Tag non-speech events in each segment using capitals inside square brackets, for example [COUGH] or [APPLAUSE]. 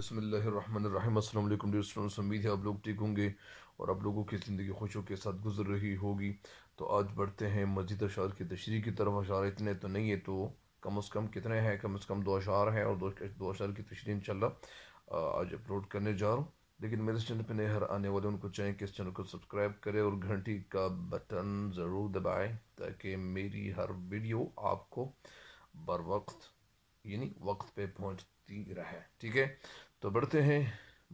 बसमीम अल्लाम स्टूडेंट्स उम्मीद है आप लोग ठीक होंगे और आप लोगों की ज़िंदगी खुशियों के साथ गुजर रही होगी तो आज बढ़ते हैं मस्जिद अशार की तशरी की तरफ अशार इतने तो नहीं है तो कम अज़ कम कितने हैं कम अज़ कम दो अशार हैं और दो अशार की तशरी इन आज अपलोड करने जा रहा हूँ लेकिन मेरे चैनल पर नए हर आने वाले उनको चाहें कि इस चैनल को सब्सक्राइब करें और घंटी का बटन ज़रूर दबाएँ ताकि मेरी हर वीडियो आपको बर वक्त यानी वक्त पे पहुँचती रहे ठीक है तो बढ़ते हैं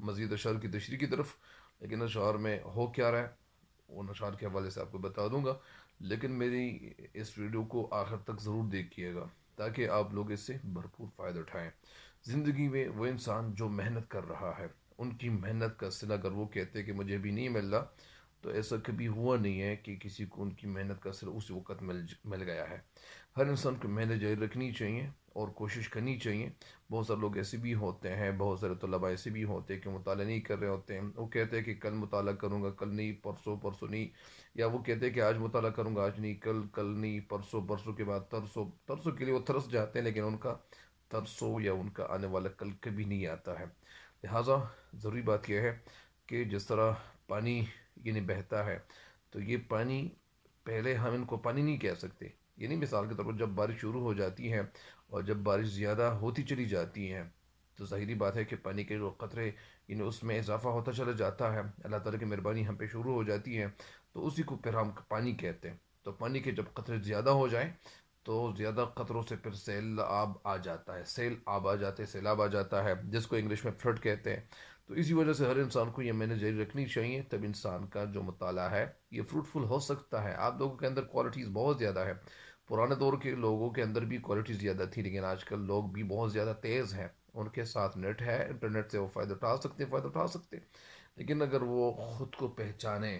मज़ीद अशार की तशरी की तरफ लेकिन अशार में हो क्या रहा है उन अशार के हवाले से आपको बता दूंगा लेकिन मेरी इस वीडियो को आखिर तक ज़रूर देखिएगा ताकि आप लोग इससे भरपूर फ़ायदा उठाएं ज़िंदगी में वो इंसान जो मेहनत कर रहा है उनकी मेहनत का सिला अगर वो कहते हैं कि मुझे भी नहीं मिल रहा तो ऐसा कभी हुआ नहीं है कि किसी को उनकी मेहनत का सिला उस वक़्त मिल मिल गया है हर इंसान को मेहनत जारी रखनी चाहिए और कोशिश करनी चाहिए बहुत सारे लोग ऐसे भी होते हैं बहुत सारे तलबा ऐसे भी होते हैं कि मुताल नहीं कर रहे होते हैं वो कहते हैं कि कल मुताल करूँगा कल नहीं परसों परसों नहीं या वो कहते हैं कि आज मुताल करूँगा आज नहीं कल कल नहीं परसों परसों के बाद तरसों तरसों के लिए वो तरस जाते हैं लेकिन उनका तरसो या उनका आने वाला कल कभी नहीं आता है लिहाजा ज़रूरी बात यह है कि जिस तरह पानी यानी बहता है तो ये पानी पहले हम इनको पानी नहीं कह सकते यानी मिसाल के तौर पर जब बारिश शुरू हो जाती है और जब बारिश ज़्यादा होती चली जाती है तो ज़ाहरी बात है कि पानी के जो ख़तरे यानी उसमें इजाफा होता चला जाता है अल्लाह ताला की मेहरबानी हम पे शुरू हो जाती है तो उसी को फिर हम पानी कहते हैं तो पानी के जब ख़तरे ज़्यादा हो जाएँ तो ज़्यादा ख़तरों से फिर सेल आब आ जाता है सेल आब आ जाते सैलाब आ जाता है जिसको इंग्लिश में फ्लड कहते हैं तो इसी वजह से हर इंसान को ये मैंने जारी रखनी चाहिए तब इंसान का जो मताल है ये फ्रूटफुल हो सकता है आप लोगों के अंदर क्वालिटीज़ बहुत ज़्यादा है पुराने दौर के लोगों के अंदर भी क्वालिटी ज़्यादा थी लेकिन आजकल लोग भी बहुत ज़्यादा तेज़ हैं उनके साथ नेट है इंटरनेट से वो फ़ायदा उठा सकते हैं फ़ायदा उठा सकते हैं लेकिन अगर वो ख़ुद को पहचाने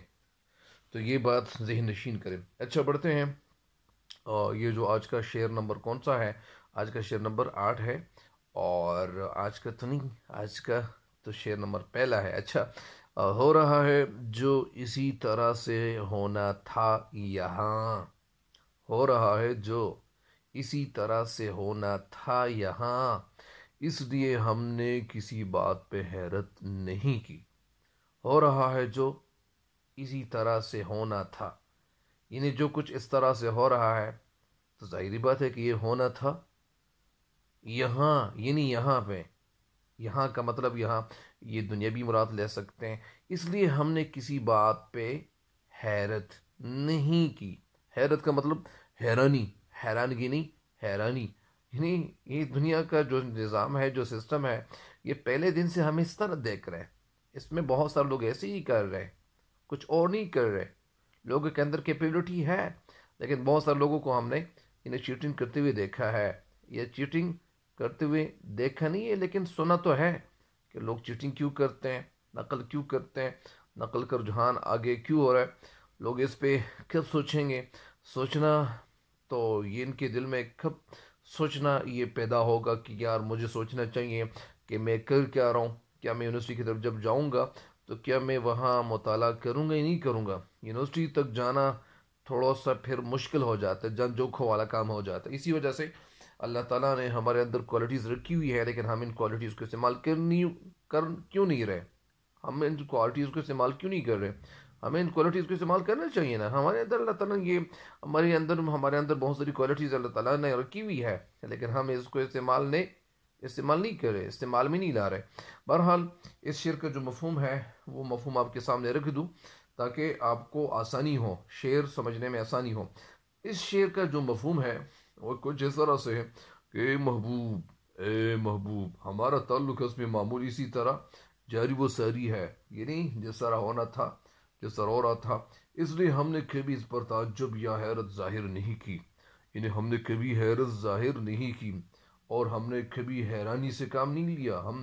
तो ये बात जहन नशीन करें अच्छा बढ़ते हैं और ये जो आज का शेयर नंबर कौन सा है आज का शेयर नंबर आठ है और आज का तो नहीं आज का तो शेयर नंबर पहला है अच्छा हो रहा है जो इसी तरह से होना था यहाँ हो रहा है जो इसी तरह से होना था यहाँ इसलिए हमने किसी बात पे हैरत नहीं की हो रहा है जो इसी तरह से होना था यानी जो कुछ इस तरह से हो रहा है तो जाहिर बात है कि ये होना था यहाँ यानी यहाँ पे यहाँ का मतलब यहाँ ये दुनियावी मुराद ले सकते हैं इसलिए हमने किसी बात पे हैरत नहीं की हैरत का मतलब हैरानी हैरानगी नहीं हैरानी यानी ये दुनिया का जो निज़ाम है जो सिस्टम है ये पहले दिन से हम इस तरह देख रहे हैं इसमें बहुत सारे लोग ऐसे ही कर रहे हैं कुछ और नहीं कर रहे लोगों के अंदर कैपेबिलिटी है लेकिन बहुत सारे लोगों को हमने इन्हें चीटिंग करते हुए देखा है या चीटिंग करते हुए देखा नहीं है लेकिन सुना तो है कि लोग चीटिंग क्यों करते हैं नकल क्यों करते हैं नकल का रुझान आगे क्यों हो रहा है लोग इस पे कब सोचेंगे सोचना तो ये इनके दिल में कब सोचना ये पैदा होगा कि यार मुझे सोचना चाहिए कि मैं कर क्या रहा हूँ क्या मैं यूनिवर्सिटी की तरफ जब जाऊँगा तो क्या मैं वहाँ मताल करूँगा या नहीं करूँगा यूनिवर्सिटी तक जाना थोड़ा सा फिर मुश्किल हो जाता है जन जोखों वाला काम हो जाता है इसी वजह से अल्लाह ताला ने हमारे अंदर क्वालिटीज़ रखी हुई है लेकिन हम इन क्वालिटीज़ को इस्तेमाल कर नहीं कर क्यों नहीं रहे हम इन क्वालिटीज़ को इस्तेमाल क्यों नहीं कर रहे हमें इन क्वालिटीज़ को इस्तेमाल करना चाहिए ना हमारे अंदर अल्लाह ताला ये हमारे अंदर हमारे अंदर बहुत सारी क्वालिटीज़ अल्लाह ताला ने रखी हुई है लेकिन हम इसको इस्तेमाल नहीं इस्तेमाल नहीं कर रहे इस्तेमाल में नहीं ला रहे बहरहाल इस शेर का जो मफहम है वो मफहम आपके सामने रख दूँ ताकि आपको आसानी हो शेर समझने में आसानी हो इस शेर का जो मफहम है वो कुछ इस तरह से है कि महबूब ए महबूब हमारा ताल्लुक इसमें मामूल इसी तरह जारी व सारी है यानी जिस तरह होना था के सरोरा था इसलिए हमने कभी इस पर ताज्जुब या हैरत जाहिर नहीं की इन्हें हमने कभी हैरत जाहिर नहीं की और हमने कभी हैरानी से काम नहीं लिया हम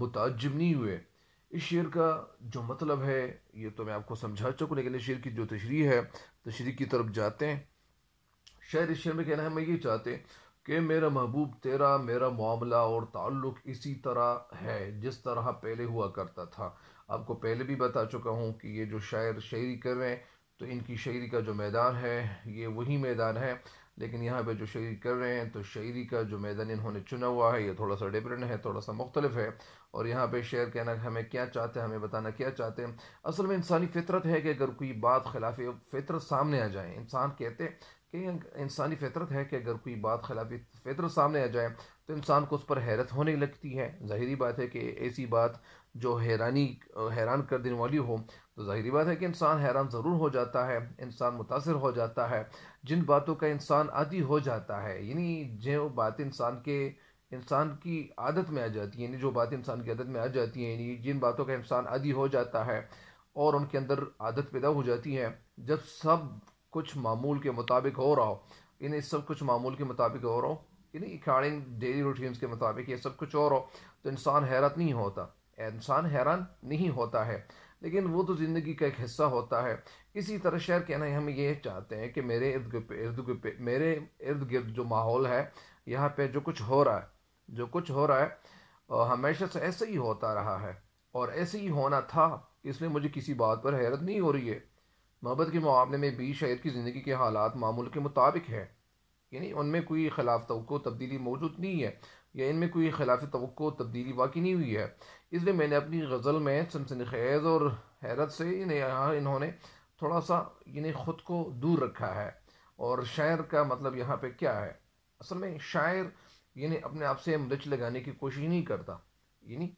मुताजब नहीं हुए इस शेर का जो मतलब है ये तो मैं आपको समझा चुका लेकिन इस शेर की जो तशरी है तशरी की तरफ जाते हैं शायद इस शेर में कहना है मैं ये चाहते कि मेरा महबूब तेरा मेरा मामला और ताल्लुक़ इसी तरह है जिस तरह पहले हुआ करता था आपको पहले भी बता चुका हूँ कि ये जो शायर शायरी कर रहे हैं तो इनकी शायरी का जो मैदान है ये वही मैदान है लेकिन यहाँ पे जो शायरी कर रहे हैं तो शायरी का जो मैदान इन्होंने चुना हुआ है ये थोड़ा सा डिफरेंट है थोड़ा सा मुख्तलिफ है और यहाँ पे शेयर कहना हमें क्या चाहते हैं हमें बताना क्या चाहते हैं असल में इंसानी फितरत है कि अगर कोई बात खिलाफ फितरत सामने आ जाए इंसान कहते कि इंसानी फितरत है कि अगर कोई बात खिलाफ़ी फितरत सामने आ जाए तो इंसान को उस पर हैरत होने लगती है ज़ाहरी बात है कि ऐसी बात जो हैरानी हैरान कर देने वाली हो तो ज़ाहरी बात है कि इंसान हैरान ज़रूर हो जाता है इंसान मुतासर हो जाता है जिन बातों का इंसान आदि हो जाता है यानी जो बात इंसान के इंसान की आदत में आ जाती है यानी जो बात इंसान की आदत में आ जाती है यानी जिन बातों का इंसान आदि हो जाता है और उनके अंदर आदत पैदा हो जाती है जब सब कुछ मामूल के मुताबिक हो रहा हो यानी सब कुछ मामूल के मुताबिक हो रहा हो यानी अकॉर्डिंग डेली रूटीन्स के मुताबिक ये सब कुछ हो रहा हो तो इंसान हैरत नहीं होता इंसान हैरान नहीं होता है लेकिन वो तो ज़िंदगी का एक हिस्सा होता है इसी तरह शहर कहना हम ये चाहते हैं कि मेरे इर्द इर्द मेरे इर्द गिर्द जो माहौल है यहाँ पे जो कुछ हो रहा है जो कुछ हो रहा है हमेशा से ऐसे ही होता रहा है और ऐसे ही होना था इसलिए मुझे किसी बात पर हैरत नहीं हो रही है मोहब्बत के मामले में भी शायर की ज़िंदगी के हालात मामूल के मुताबिक है यानी उनमें कोई खिलाफ तो तब्दीली मौजूद नहीं है या इनमें कोई खिलाफ तो तब्दीली बाकी नहीं हुई है इसलिए मैंने अपनी गज़ल में सनसन खैज़ और हैरत से यहाँ इन्होंने थोड़ा सा यानी ख़ुद को दूर रखा है और शायर का मतलब यहाँ पर क्या है असल में शायर यानी अपने आप से मदच लगाने की कोशिश नहीं करता यानी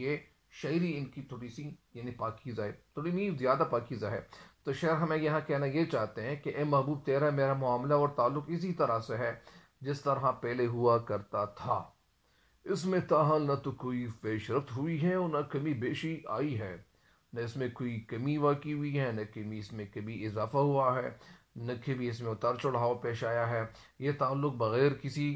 ये शायरी इनकी थोड़ी सी यानी पाकिज़ा है थोड़ी नहीं ज़्यादा पाकिज़ा है तो शेर हमें यहाँ कहना ये चाहते हैं कि ए महबूब तेरा मेरा मामला और ताल्लुक इसी तरह से है जिस तरह पहले हुआ करता था इसमें ताहल न तो कोई पेशरफ हुई है और न कमी बेशी आई है न इसमें कोई कमी वाकई हुई है न कमी इसमें कभी इजाफा हुआ है न कभी इसमें उतार चढ़ाव पेश आया है ये ताल्लुक बग़ैर किसी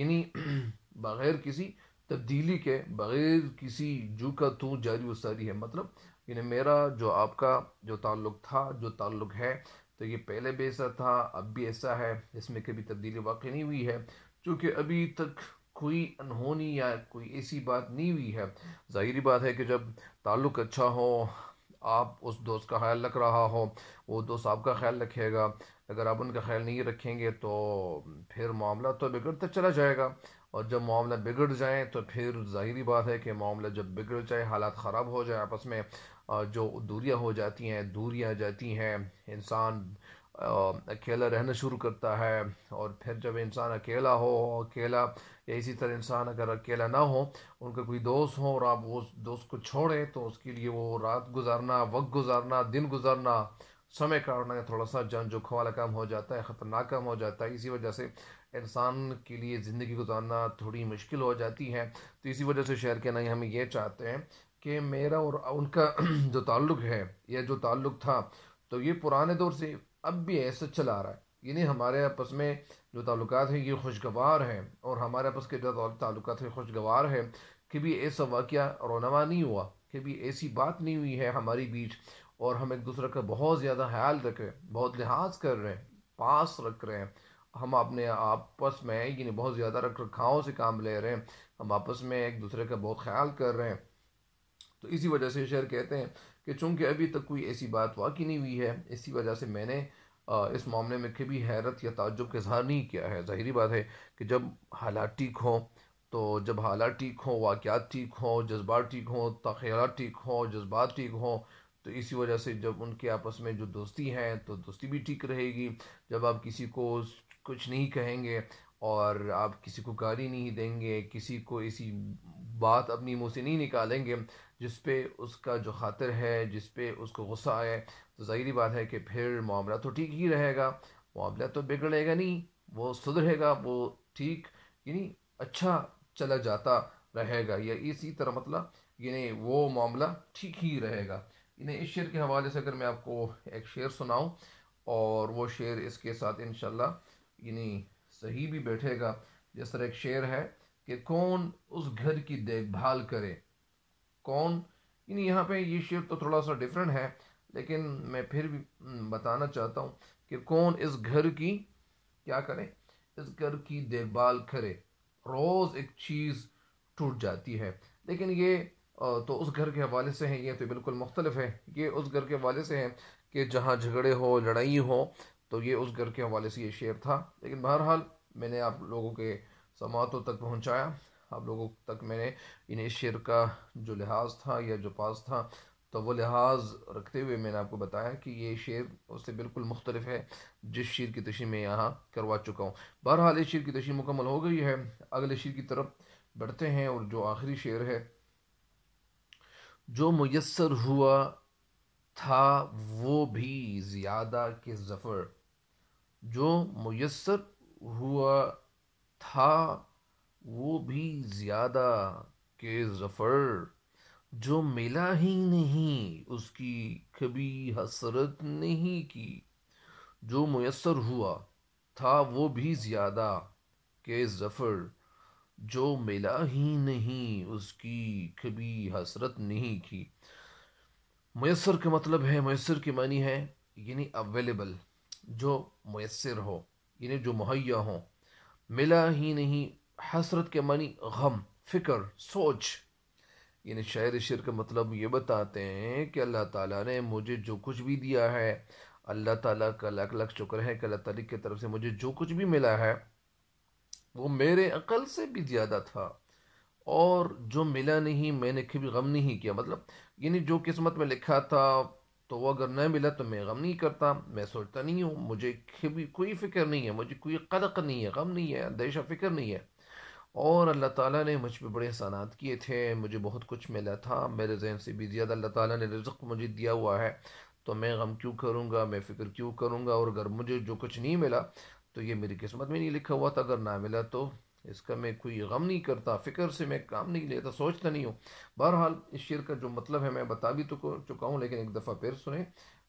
यानी [CLEARS THROAT] बग़ैर किसी तब्दीली के बग़ैर किसी जू का तू जारी वसारी है मतलब यानी मेरा जो आपका जो ताल्लुक़ था जो ताल्लुक़ है तो ये पहले भी ऐसा था अब भी ऐसा है इसमें कभी तब्दीली वाकई नहीं हुई है चूँकि अभी तक कोई अनहोनी या कोई ऐसी बात नहीं हुई है ज़ाहरी बात है कि जब ताल्लुक़ अच्छा हो आप उस दोस्त का ख्याल रख रहा हो वो दोस्त आपका ख्याल रखेगा अगर आप उनका ख्याल नहीं रखेंगे तो फिर मामला तो बिगड़ता चला जाएगा और जब मामला बिगड़ जाए तो फिर ज़ाहरी बात है कि मामला जब बिगड़ जाए हालात ख़राब हो जाए आपस में जो दूरियां हो जाती हैं दूरियां जाती हैं इंसान अकेला रहना शुरू करता है और फिर जब इंसान अकेला हो अकेला या इसी तरह इंसान अगर अकेला ना हो उनका कोई दोस्त हो और आप उस दोस्त को छोड़ें तो उसके लिए वो रात गुजारना वक्त गुजारना दिन गुजारना समय काटना थोड़ा सा जान जोखों वाला काम हो जाता है ख़तरनाक काम हो जाता है इसी वजह से इंसान के लिए ज़िंदगी गुजारना थोड़ी मुश्किल हो जाती है तो इसी वजह से शहर के नहीं हम ये चाहते हैं कि मेरा और उनका [CLEARS THROAT] जो ताल्लुक़ है या जो ताल्लुक़ था तो ये पुराने दौर से अब भी ऐसा चला आ रहा है यानी हमारे आपस में जो ताल्लुक हैं ये खुशगवार हैं और हमारे आपस के जो ताल्लुक हैं खुशगवार हैं कि भी ऐसा वाक़ रोनमा नहीं हुआ कि भी ऐसी बात नहीं हुई है हमारी बीच और हम एक दूसरे का बहुत ज़्यादा ख्याल रख रहे हैं बहुत लिहाज कर रहे हैं पास रख रहे हैं हम अपने आपस में यानी बहुत ज़्यादा रख रखाव से काम ले रहे हैं हम आपस में एक दूसरे का बहुत ख्याल कर रहे हैं तो इसी वजह से शेर कहते हैं कि चूँकि अभी तक कोई ऐसी बात वाकई नहीं हुई है इसी वजह से मैंने इस मामले में कभी हैरत या ताजुब का इजहार नहीं किया है ज़ाहरी बात है कि जब हालात ठीक हों तो जब हालात ठीक हों वाक़ात ठीक हों जज्बात ठीक हों तखीरत ठीक हों जज्बात ठीक हों तो इसी वजह से जब उनके आपस में जो दोस्ती है तो दोस्ती भी ठीक रहेगी जब आप किसी को कुछ नहीं कहेंगे और आप किसी को गाली नहीं देंगे किसी को ऐसी बात अपनी मुँह से नहीं निकालेंगे जिस पे उसका जो खातिर है जिस पे उसको गुस्सा आए तो ज़ाहरी बात है कि फिर मामला तो ठीक ही रहेगा मामला तो बिगड़ेगा नहीं वो सुधरेगा वो ठीक यानी अच्छा चला जाता रहेगा या इसी तरह मतलब यानी वो मामला ठीक ही रहेगा इन्हें इस शेर के हवाले से अगर मैं आपको एक शेर सुनाऊं और वो शेर इसके साथ इन यानी सही भी बैठेगा जिस तरह एक शेर है कि कौन उस घर की देखभाल करे कौन यानी यहाँ पे ये शेप तो थोड़ा सा डिफरेंट है लेकिन मैं फिर भी हम्म, बताना चाहता हूँ कि कौन इस घर की क्या करे इस घर की देखभाल करे रोज़ एक चीज़ टूट जाती है लेकिन ये तो उस घर के हवाले से है ये तो बिल्कुल मुख्तलिफ है ये उस घर के हवाले से है कि जहाँ झगड़े हो लड़ाई हो तो ये उस घर के हवाले से ये शेर था लेकिन बहरहाल मैंने आप लोगों के समातों तक पहुँचाया आप लोगों तक मैंने इन शेर का जो लिहाज था या जो पास था तो वो लिहाज रखते हुए मैंने आपको बताया कि ये शेर उससे बिल्कुल मुख्तलिफ है जिस शेर की तशी मैं यहाँ करवा चुका हूँ बहरहाल इस शेर की तशी मुकम्मल हो गई है अगले शेर की तरफ बढ़ते हैं और जो आखिरी शेर है जो मैसर हुआ था वो भी ज़्यादा के ज़फ़र जो मैसर हुआ था वो भी ज़्यादा के ज़फ़र जो मिला ही नहीं उसकी कभी हसरत नहीं की जो मैसर हुआ था वो भी ज़्यादा के ज़फ़र जो मिला ही नहीं उसकी कभी हसरत नहीं की मैसर का मतलब है मैसर के मानी है यानी अवेलेबल जो मैसर हो यानी जो मुहैया हो मिला ही नहीं हसरत के मनी गम फिक्र सोच यानी शायर शेर का मतलब ये बताते हैं कि अल्लाह ताला ने मुझे जो कुछ भी दिया है अल्लाह ताला का लाख लाख शुक्र है कि अल्लाह तारी की तरफ से मुझे जो कुछ भी मिला है वो मेरे अकल से भी ज़्यादा था और जो मिला नहीं मैंने कभी गम नहीं किया मतलब यानी जो किस्मत में लिखा था तो वो अगर न मिला तो मैं गम नहीं करता मैं सोचता नहीं हूँ मुझे कभी कोई फिक्र नहीं है मुझे कोई कदक नहीं है गम नहीं है अंदेशा फिक्र नहीं है और अल्लाह ताला ने मुझ पर बड़े एहसानात किए थे मुझे बहुत कुछ मिला था मेरे जहन से भी ज़्यादा अल्लाह ताला ने रिज़्क़ मुझे दिया हुआ है तो मैं गम क्यों करूँगा मैं फ़िक्र क्यों करूँगा और अगर मुझे जो कुछ नहीं मिला तो ये मेरी किस्मत में नहीं लिखा हुआ था अगर ना मिला तो इसका मैं कोई गम नहीं करता फ़िक्र से मैं काम नहीं लेता सोचता नहीं हूँ बहरहाल इस शेर का जो मतलब है मैं बता भी तो चुका हूँ लेकिन एक दफ़ा फिर सुने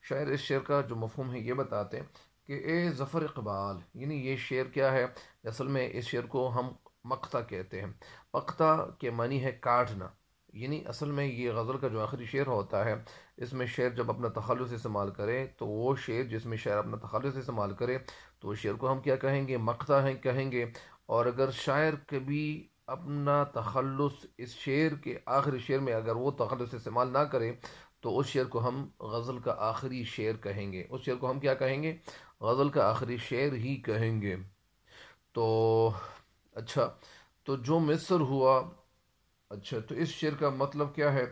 शायर इस शेर का जो मफहम है ये बताते हैं कि ए ज़फ़र इकबाल यानी ये शेर क्या है असल में इस शेर को हम मख्ता कहते हैं मख्ता के मानी है काटना यानी असल में ये गज़ल का जो आखिरी शेर होता है इसमें शेर जब अपना तखलस इस्तेमाल करे तो वो शेर जिसमें शायर अपना तखलस इस्तेमाल करे तो उस शेर को हम क्या कहेंगे मख्ता हैं कहेंगे और अगर शायर कभी अपना तखलस इस शेर के आखिरी शेर में अगर वो तखलस इस्तेमाल ना करे तो उस शेर को हम गज़ल का आखिरी शेर कहेंगे उस शेर को हम क्या कहेंगे गज़ल का आखिरी शेर ही कहेंगे तो अच्छा तो जो मिसर हुआ अच्छा तो इस शेर का मतलब क्या है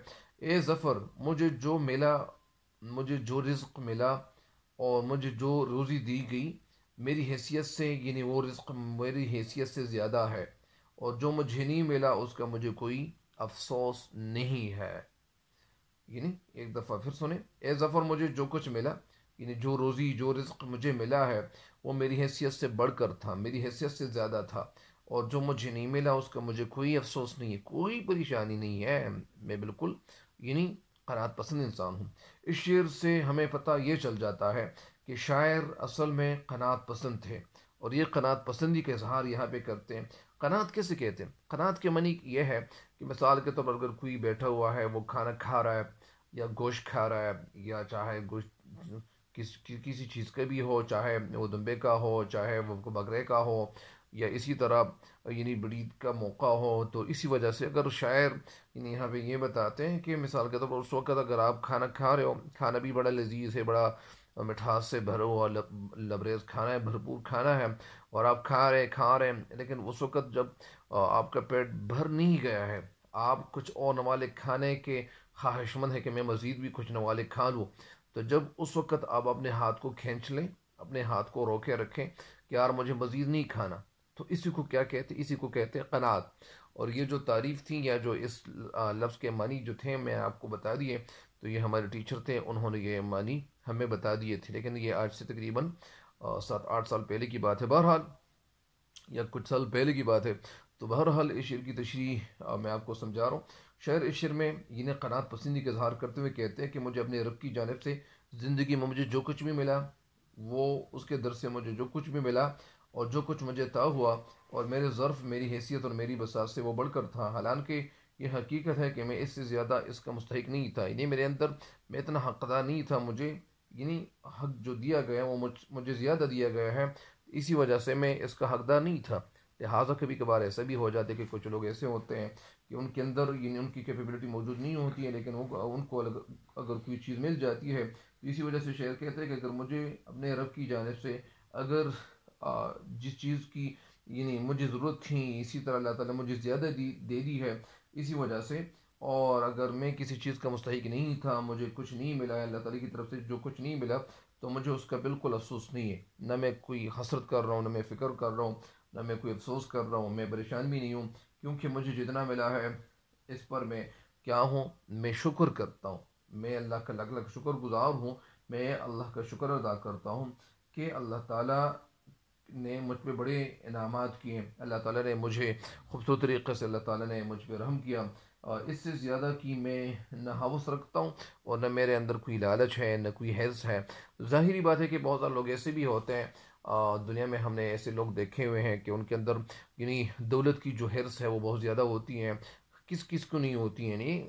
ए ज़फ़र मुझे जो मिला मुझे जो रिज्क मिला और मुझे जो रोज़ी दी गई मेरी हैसियत से यानी वो रिज्क मेरी हैसियत से ज़्यादा है और जो मुझे नहीं मिला उसका मुझे कोई अफसोस नहीं है यानी एक दफ़ा फिर सुने ए ज़फ़र मुझे जो कुछ मिला यानी जो रोज़ी जो रिज्क मुझे मिला है वो मेरी हैसियत से बढ़कर था मेरी हैसियत से ज़्यादा था और जो मुझे नहीं मिला उसका मुझे कोई अफसोस नहीं है कोई परेशानी नहीं है मैं बिल्कुल यानी खरात पसंद इंसान हूँ इस शेर से हमें पता ये चल जाता है कि शायर असल में कनात पसंद थे और ये कनात पसंदी का इजहार यहाँ पे करते हैं कनात कैसे कहते हैं कनात के मनी यह है कि मिसाल के तौर पर अगर कोई बैठा हुआ है वो खाना खा रहा है या गोश्त खा रहा है या चाहे गोश्त किस कि, किसी चीज़ का भी हो चाहे वो दुम्बे का हो चाहे वो बकरे का हो या इसी तरह यानी ब्रीद का मौका हो तो इसी वजह से अगर शायर यानी यहाँ पे ये बताते हैं कि मिसाल के तौर पर उस वक्त अगर आप खाना खा रहे हो खाना भी बड़ा लजीज है बड़ा मिठास से भरो और लबरेज खाना है भरपूर खाना है और आप खा रहे खा रहे हैं लेकिन उस वक्त जब आपका पेट भर नहीं गया है आप कुछ और नवालिक खाने के ख्वाहिशमंद है कि मैं मज़ीद भी कुछ नवालिक खा लूँ तो जब उस वक्त आप अपने हाथ को खींच लें अपने हाथ को रोके रखें कि यार मुझे मज़ीद नहीं खाना तो इसी को क्या कहते इसी को कहते हैं कनात और ये जो तारीफ़ थी या जो इस लफ्ज़ के मानी जो थे मैं आपको बता दिए तो ये हमारे टीचर थे उन्होंने ये मानी हमें बता दिए थे लेकिन ये आज से तकरीबन सात आठ साल पहले की बात है बहरहाल या कुछ साल पहले की बात है तो बहरहाल इस शेर की तशरी मैं आपको समझा रहा हूँ शायर इस शेर में इन्हें कनात पसंदी का इजहार करते हुए कहते हैं कि मुझे अपने रब की जानब से ज़िंदगी में मुझे जो कुछ भी मिला वो उसके दर से मुझे जो कुछ भी मिला और जो कुछ मुझे तय हुआ और मेरे ज़र्फ़ मेरी हैसियत और मेरी बसात से वो बढ़कर था हालांकि यह हकीकत है कि मैं इससे ज़्यादा इसका मुस्तक नहीं था यानी मेरे अंदर मैं इतना हकदा नहीं था मुझे यानी हक जो दिया गया वो मुझ मुझे ज़्यादा दिया गया है इसी वजह से मैं इसका हकदार नहीं था लिहाजा कभी कभार ऐसा भी हो जाता है कि कुछ लोग ऐसे होते हैं कि उनके अंदर यानी उनकी कैपेबिलिटी मौजूद नहीं होती है लेकिन उनको अलग अगर कोई चीज़ मिल जाती है तो इसी वजह से शेयर कहते हैं कि अगर मुझे अपने रब की जानब से अगर जिस चीज़ की यानी मुझे ज़रूरत थी इसी तरह अल्लाह ताला मुझे ज़्यादा दी दे दी है इसी वजह से और अगर मैं किसी चीज़ का मुस्तक नहीं था मुझे कुछ नहीं मिला अल्लाह ताली की तरफ से जो कुछ नहीं मिला तो मुझे उसका बिल्कुल अफसोस नहीं है ना मैं कोई हसरत कर रहा हूँ ना मैं फ़िक्र कर रहा हूँ ना मैं कोई अफसोस कर रहा हूँ मैं परेशान भी नहीं हूँ क्योंकि मुझे जितना मिला है इस पर मैं क्या हूँ मैं शुक्र करता हूँ मैं अल्लाह का लग लग शुक्र गुज़ार हूँ मैं अल्लाह का शुक्र अदा करता हूँ कि अल्लाह ताला ने मुझ पर बड़े इनाम किए अल्लाह ताला ने मुझे खूबसूरत तरीक़े से अल्लाह ताला ने मुझ पर रहम किया और इससे ज़्यादा कि मैं न हाउस रखता हूँ और न मेरे अंदर कोई लालच है न कोई हैज़ है ज़ाहरी बात है कि बहुत सारे लोग ऐसे भी होते हैं दुनिया में हमने ऐसे लोग देखे हुए हैं कि उनके अंदर यानी दौलत की जो हिरस है वो बहुत ज़्यादा होती हैं किस किस को नहीं होती है नहीं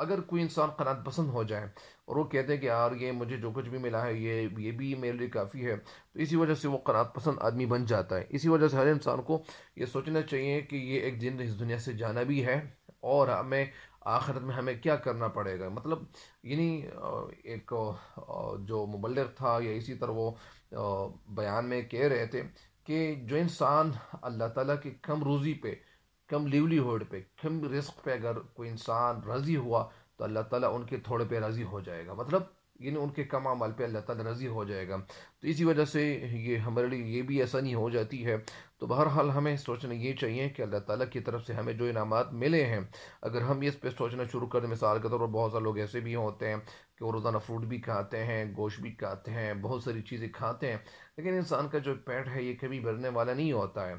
अगर कोई इंसान कनात पसंद हो जाए और वो कहते हैं कि यार ये मुझे जो कुछ भी मिला है ये ये भी मेरे लिए काफ़ी है तो इसी वजह से वो कनात पसंद आदमी बन जाता है इसी वजह से हर इंसान को ये सोचना चाहिए कि ये एक दिन इस दुनिया से जाना भी है और हमें आखिरत में हमें क्या करना पड़ेगा मतलब यानी एक जो मुबलक था या इसी तरह वो बयान में कह रहे थे कि जो इंसान अल्लाह ताला की कम रोज़ी पे कम लिवलीहुड पे कम रिस्क पे अगर कोई इंसान राज़ी हुआ तो अल्लाह ताला उनके थोड़े पे राज़ी हो जाएगा मतलब यानी उनके कम अमल पे अल्लाह ताला राज़ी हो जाएगा तो इसी वजह से ये हमारे लिए ये भी ऐसा नहीं हो जाती है तो बहरहाल हमें सोचना ये चाहिए कि अल्लाह ताला की तरफ से हमें जो इनाम मिले हैं अगर हम इस पर सोचना शुरू कर दें मिसाल के तौर पर बहुत सारे लोग ऐसे भी होते हैं कि वो रोज़ाना फ्रूट भी खाते हैं गोश्त भी खाते हैं बहुत सारी चीज़ें खाते हैं लेकिन इंसान का जो पेट है ये कभी भरने वाला नहीं होता है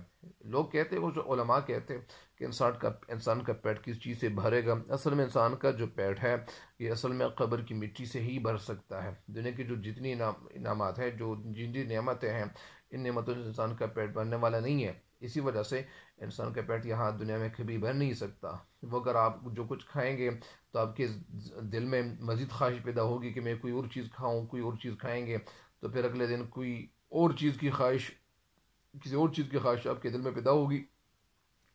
लोग कहते हैं वो जो ओलमा कहते हैं कि इंसान का इंसान का पेट किस चीज़ से भरेगा असल में इंसान का जो पेट है ये असल में कब्र की मिट्टी से ही भर सकता है दुनिया की जो जितनी इनाम इनामत है जो जितनी नियमतें हैं इन नियमतों से इंसान का पेट भरने वाला नहीं है इसी वजह से इंसान का पेट यहाँ दुनिया में कभी भर नहीं सकता वो अगर आप जो कुछ खाएंगे तो आपके दिल में मज़ीद ख्वाहिश पैदा होगी कि मैं कोई और चीज़ खाऊं कोई और चीज़ खाएंगे तो फिर अगले दिन कोई और चीज़ की ख्वाहिश किसी और चीज़ की ख्वाहिश आपके दिल में पैदा होगी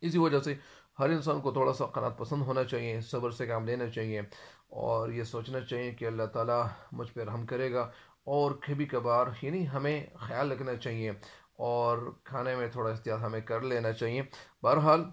इसी वजह से हर इंसान को थोड़ा सा कनात पसंद होना चाहिए सब्र से काम लेना चाहिए और ये सोचना चाहिए कि अल्लाह ताला मुझ पर रहम करेगा और कभी कभार यानी हमें ख्याल रखना चाहिए और खाने में थोड़ा एहतियात हमें कर लेना चाहिए बहरहाल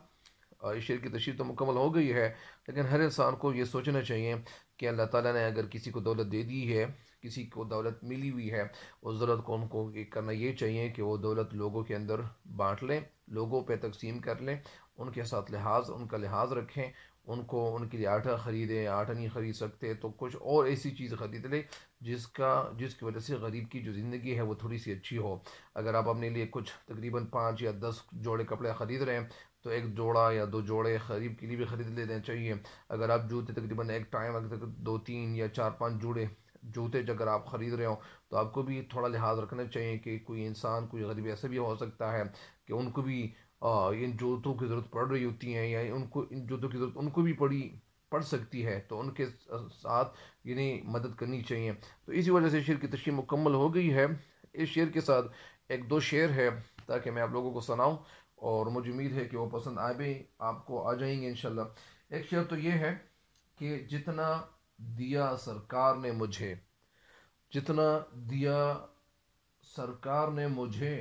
शेर की तशीर तो मुकम्मल हो गई है लेकिन हर इंसान को ये सोचना चाहिए कि अल्लाह ताला ने अगर किसी को दौलत दे दी है किसी को दौलत मिली हुई है उस दौलत को उनको करना ये चाहिए कि वो दौलत लोगों के अंदर बांट लें लोगों पे तकसीम कर लें उनके साथ लिहाज उनका लिहाज रखें उनको उनके लिए आटा ख़रीदें आटा नहीं ख़रीद सकते तो कुछ और ऐसी चीज़ ख़रीद लें जिसका जिसकी वजह से गरीब की जो ज़िंदगी है वो थोड़ी सी अच्छी हो अगर आप अपने लिए कुछ तकरीबन पाँच या दस जोड़े कपड़े ख़रीद रहे हैं तो एक जोड़ा या दो जोड़े गरीब के लिए भी ख़रीद लेने चाहिए अगर आप जूते तकरीबन एक टाइम अगर दो तीन या चार पाँच जोड़े जूते अगर आप ख़रीद रहे हो तो आपको भी थोड़ा लिहाज रखना चाहिए कि कोई इंसान कोई गरीब ऐसा भी हो सकता है कि उनको भी हाँ, इन जोतों की ज़रूरत पड़ रही होती हैं या उनको इन जोतों की ज़रूरत उनको भी पड़ी पड़ सकती है तो उनके साथ इन्हें मदद करनी चाहिए तो इसी वजह से शेर की तशरी मुकम्मल हो गई है इस शेर के साथ एक दो शेर है ताकि मैं आप लोगों को सुनाऊँ और मुझे उम्मीद है कि वो पसंद आए भी आपको आ जाएंगे इन एक शेर तो ये है कि जितना दिया सरकार ने मुझे जितना दिया सरकार ने मुझे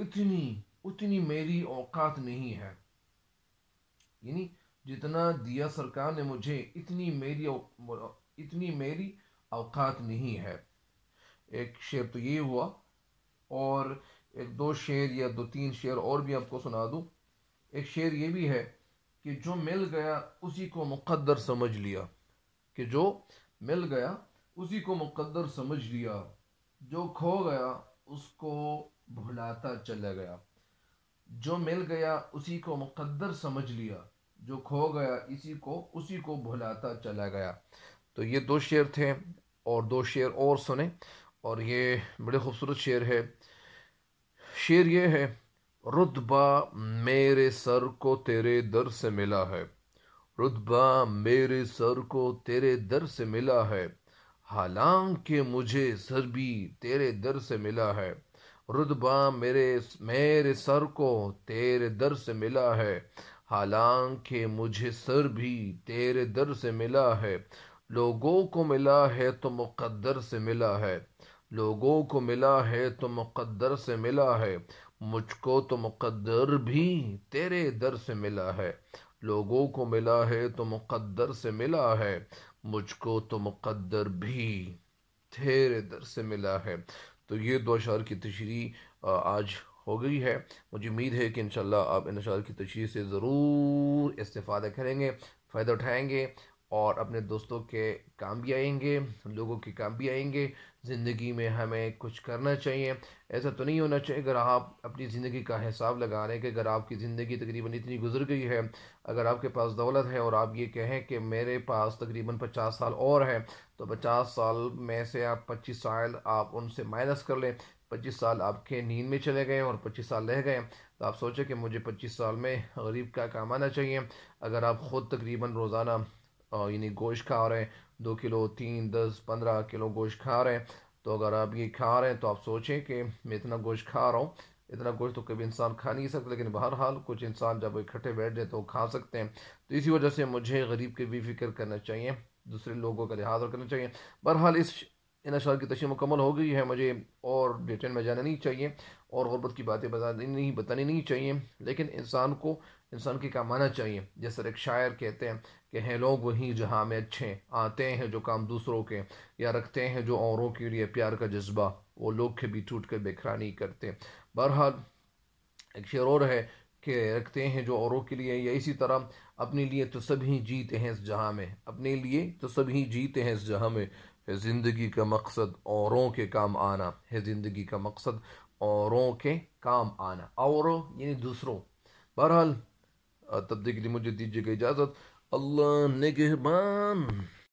इतनी उतनी मेरी औकात नहीं है यानी जितना दिया सरकार ने मुझे इतनी मेरी इतनी मेरी औकात नहीं है एक शेर तो ये हुआ और एक दो शेर या दो तीन शेर और भी आपको सुना दूं एक शेर ये भी है कि जो मिल गया उसी को मुकद्दर समझ लिया कि जो मिल गया उसी को मुकद्दर समझ लिया जो खो गया उसको भुलाता चला गया जो मिल गया उसी को मुकद्दर समझ लिया जो खो गया इसी को उसी को भुलाता चला गया तो ये दो शेर थे और दो शेर और सुने और ये बड़े खूबसूरत शेर है शेर ये है रुतबा मेरे सर को तेरे दर से मिला है रुतबा मेरे सर को तेरे दर से मिला है हालांकि मुझे सर भी तेरे दर से मिला है रुदबा मेरे मेरे सर को तेरे दर से मिला है हालांकि मुझे सर भी तेरे दर से मिला है लोगों को मिला है तो मुकद्दर से मिला है लोगों को मिला है तो मुकद्दर से मिला है मुझको तो मुकद्दर भी तेरे दर से मिला है लोगों को मिला है तो मुकद्दर से मिला है मुझको तो मुकद्दर भी तेरे दर से मिला है तो ये दो अशार की तशरी आज हो गई है मुझे उम्मीद है कि इन आप इन अशार की तशरी से ज़रूर इस्तादा करेंगे फ़ायदा उठाएँगे और अपने दोस्तों के काम भी आएंगे लोगों के काम भी आएंगे ज़िंदगी में हमें कुछ करना चाहिए ऐसा तो नहीं होना चाहिए अगर आप अपनी ज़िंदगी का हिसाब लगा रहे हैं कि अगर आपकी ज़िंदगी तकरीबन इतनी गुजर गई है अगर आपके पास दौलत है और आप ये कहें कि मेरे पास तकरीबन पचास साल और हैं तो पचास साल में से आप पच्चीस साल आप उनसे माइनस कर लें पच्चीस साल आपके नींद में चले गए और पच्चीस साल रह गए तो आप सोचें कि मुझे पच्चीस साल में गरीब का काम आना चाहिए अगर आप ख़ुद तकरीबन रोज़ाना यानी गोश्त खा रहे हैं दो किलो तीन दस पंद्रह किलो गोश्त खा रहे हैं तो अगर आप ये खा रहे हैं तो आप सोचें कि मैं इतना गोश्त खा रहा हूँ इतना गोश्त तो कभी इंसान खा नहीं सकता लेकिन बहरहाल कुछ इंसान जब इकट्ठे बैठ जाए तो खा सकते हैं तो इसी वजह से मुझे गरीब की भी फिक्र करना चाहिए दूसरे लोगों का लिहाज रखना करना चाहिए बहरहाल इस इन अशार की तशी मुकम्मल हो गई है मुझे और डिटेल में जाना नहीं चाहिए और गुरबत की बातें बतानी नहीं बतानी नहीं चाहिए लेकिन इंसान को इंसान के काम आना चाहिए जैसे एक शायर कहते हैं कि हैं लोग वहीं जहाँ में अच्छे आते हैं जो काम दूसरों के या रखते हैं जो औरों के लिए प्यार का जज्बा वो लोग के भी टूट कर बेखरा नहीं करते बहरहाल एक शेर और है कि रखते हैं जो औरों के लिए या इसी तरह अपने लिए तो सभी जीते हैं इस जहाँ में अपने लिए तो सभी जीते हैं इस जहाँ में है ज़िंदगी का मकसद औरों के काम आना है ज़िंदगी का मकसद औरों के काम आना औरों यानी दूसरों बहरहाल तब देख मुझे दीजिएगा इजाज़त अल्लाह निगहबान